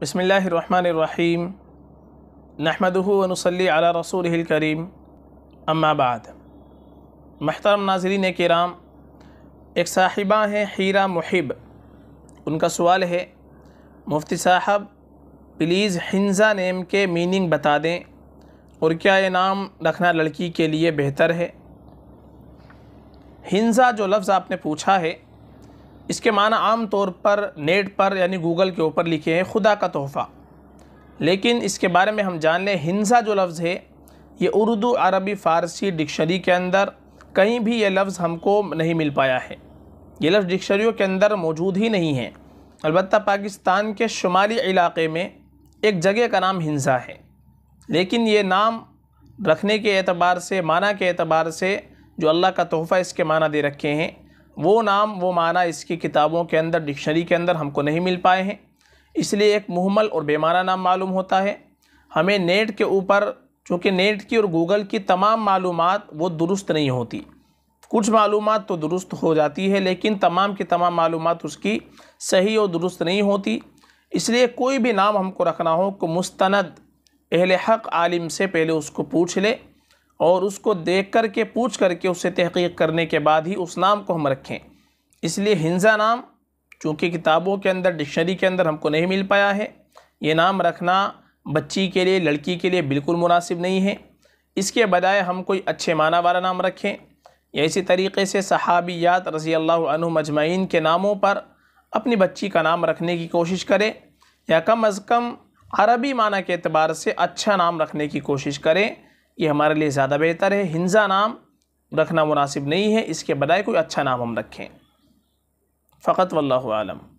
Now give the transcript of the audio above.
बसमीम नहमदनसली अला रसूल करीम अम्माबाद महतरम नाजरीन कराम एक साहिबा हैं हीरा मुहिब उनका सवाल है मुफ्ती साहब प्लीज़ हिंजा नेम के मीनिंग बता दें और क्या ये नाम रखना लड़की के लिए बेहतर है हिंजा जो लफ्ज़ आपने पूछा है इसके माना आम तौर पर नेट पर यानी गूगल के ऊपर लिखे हैं खुदा का तोहफ़ा लेकिन इसके बारे में हम जान लें हिंसा जो लफ्ज़ है ये उर्दू अरबी फ़ारसी डिक्शनरी के अंदर कहीं भी ये लफ्ज़ हमको नहीं मिल पाया है ये लफ्ज़ डिक्शनरियों के अंदर मौजूद ही नहीं है अलबत् पाकिस्तान के शुमाली इलाके में एक जगह का नाम हिंसा है लेकिन ये नाम रखने के एतबार से माना के एतबार से जो अल्लाह का तोहफ़ा इसके माना दे रखे हैं वो नाम वो माना इसकी किताबों के अंदर डिक्शनरी के अंदर हमको नहीं मिल पाए हैं इसलिए एक मुहमल और बेमाना नाम मालूम होता है हमें नेट के ऊपर चूँकि नेट की और गूगल की तमाम मालूम वो दुरुस्त नहीं होती कुछ मालूम तो दुरुस्त हो जाती है लेकिन तमाम की तमाम मालूम उसकी सही और दुरुस्त नहीं होती इसलिए कोई भी नाम हमको रखना हो को तो मुस्तंद अहल हक आलिम से पहले उसको पूछ ले और उसको देख कर के पूछ करके उससे तहकीक करने के बाद ही उस नाम को हम रखें इसलिए हिंजा नाम चूँकि किताबों के अंदर डिक्शनरी के अंदर हमको नहीं मिल पाया है ये नाम रखना बच्ची के लिए लड़की के लिए बिल्कुल मुनासिब नहीं है इसके बजाय हम कोई अच्छे माना वाला नाम रखें या इसी तरीके से सहाबियात रज़ी अल्लाह मजमाइन के नामों पर अपनी बच्ची का नाम रखने की कोशिश करें या कम अज़ कम अरबी माना के अतबार से अच्छा नाम रखने की कोशिश करें ये हमारे लिए ज़्यादा बेहतर है हिंजा नाम रखना मुनासिब नहीं है इसके बजाय कोई अच्छा नाम हम रखें फ़कत वल्लम